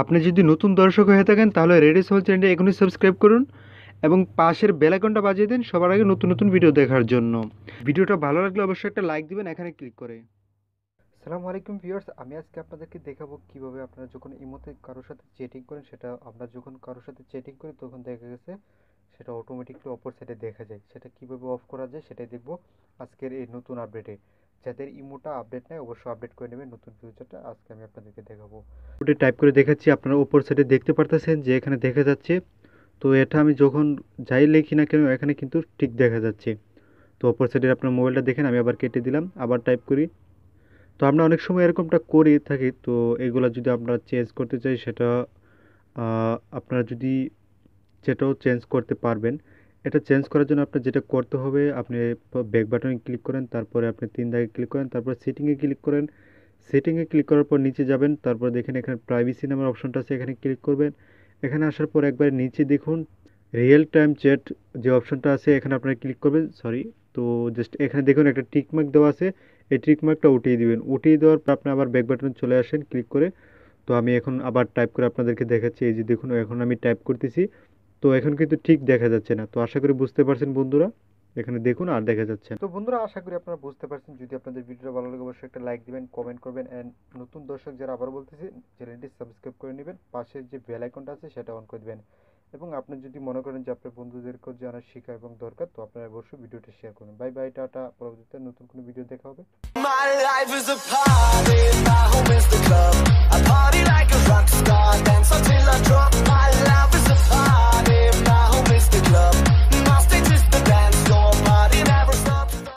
আপনি যদি নতুন দর্শক হয়ে থাকেন তাহলে রেডিস হল চ্যানেলটি এখনই সাবস্ক্রাইব করুন এবং পাশের বেলাকনটা বাজিয়ে দিন সবার আগে নতুন নতুন ভিডিও দেখার জন্য ভিডিওটা ভালো লাগলে অবশ্যই একটা লাইক দিবেন এখানে ক্লিক করে সালামু আলাইকুম ভিউয়ার্স আমি আজকে আপনাদেরকে দেখাবো কিভাবে আপনারা যখন ইমোতে কারোর সাথে চেটিং করেন সেটা আপনারা যখন কারোর সাথে চেটিং করেন তখন দেখা গেছে সেটা অটোমেটিকলি অপর সাইডে দেখা যায় সেটা কিভাবে অফ করা যায় সেটাই দেখব আজকের এই নতুন আপডেটে যাদের ইমোটা আপডেট নেয় অবশ্যই আপডেট করে নেবেন নতুন ফিউচারটা আজকে আমি আপনাদেরকে দেখাবো ওটা টাইপ করে দেখাচ্ছি আপনারা ওপর সাইডে দেখতে পারতেছেন যে এখানে দেখা যাচ্ছে তো এটা আমি যখন যাই লিখি না কেন এখানে কিন্তু ঠিক দেখা যাচ্ছে তো অপর সাইডে আপনার মোবাইলটা দেখেন আমি আবার কেটে দিলাম আবার টাইপ করি তো আমরা অনেক সময় এরকমটা করে থাকি তো এগুলো যদি আমরা চেঞ্জ করতে চাই সেটা আপনারা যদি সেটাও চেঞ্জ করতে পারবেন এটা চেঞ্জ করার জন্য আপনার যেটা করতে হবে আপনি ব্যাক বাটনে ক্লিক করেন তারপরে আপনি তিন দাগে ক্লিক করেন তারপর সেটিংয়ে ক্লিক করেন সেটিংয়ে ক্লিক করার পর নিচে যাবেন তারপর দেখেন এখানে প্রাইভেসি নামের অপশনটা আছে এখানে ক্লিক করবেন এখানে আসার পর একবার নিচে দেখুন রিয়েল টাইম চ্যাট যে অপশনটা আছে এখানে আপনারা ক্লিক করবেন সরি তো জাস্ট এখানে দেখুন একটা টিকমার্ক দেওয়া আছে এই টিকমার্কটা উঠিয়ে দিবেন উঠিয়ে দেওয়ার পর আপনি আবার ব্যাক বাটনে চলে আসেন ক্লিক করে তো আমি এখন আবার টাইপ করে আপনাদেরকে দেখাচ্ছি এই যে দেখুন এখন আমি টাইপ করতেছি তো এখন কিন্তু ঠিক দেখা যাচ্ছে না তো আশা করি বুঝতে পারছেন বন্ধুরা এখানে দেখুন আর দেখা যাচ্ছে তো বন্ধুরা আশা করি আপনারা বুঝতে পারছেন যদি আপনাদের ভিডিওটা ভালো লাগে অবশ্যই একটা লাইক দিবেন কমেন্ট করবেন অ্যান্ড নতুন দর্শক যারা আবার বলতেছি চ্যানেলটি সাবস্ক্রাইব করে নেবেন পাশে যে বেল আইকনটা আছে সেটা অন করে দেবেন এবং আপনি যদি মনে করেন যে আপনার বন্ধুদেরকেও জানার শেখা এবং দরকার তো আপনারা অবশ্যই ভিডিওটা শেয়ার করুন বাই বাই টাটা পরবর্তীতে নতুন কোনো ভিডিও দেখা হবে